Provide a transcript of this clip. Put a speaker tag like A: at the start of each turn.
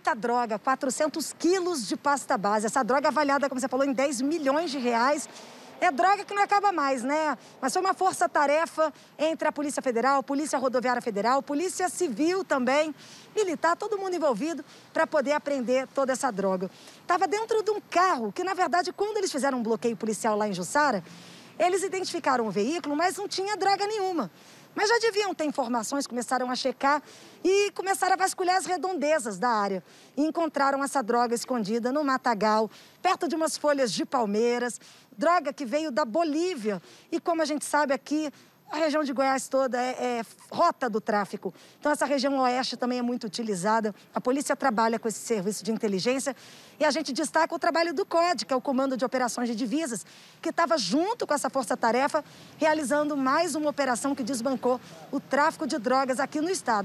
A: muita droga, 400 quilos de pasta base. Essa droga avaliada, como você falou, em 10 milhões de reais. É droga que não acaba mais, né? Mas foi uma força-tarefa entre a Polícia Federal, Polícia Rodoviária Federal, Polícia Civil também, militar, todo mundo envolvido para poder apreender toda essa droga. Estava dentro de um carro que, na verdade, quando eles fizeram um bloqueio policial lá em Jussara, eles identificaram o veículo, mas não tinha droga nenhuma. Mas já deviam ter informações, começaram a checar e começaram a vasculhar as redondezas da área. E encontraram essa droga escondida no matagal, perto de umas folhas de palmeiras, droga que veio da Bolívia. E como a gente sabe aqui, a região de Goiás toda é, é, rota do tráfico. Então, essa região oeste também é muito utilizada. A polícia trabalha com esse serviço de inteligência. E a gente destaca o trabalho do COD, que é o Comando de Operações de Divisas, que estava junto com essa força-tarefa, realizando mais uma operação que desbancou o tráfico de drogas aqui no estado.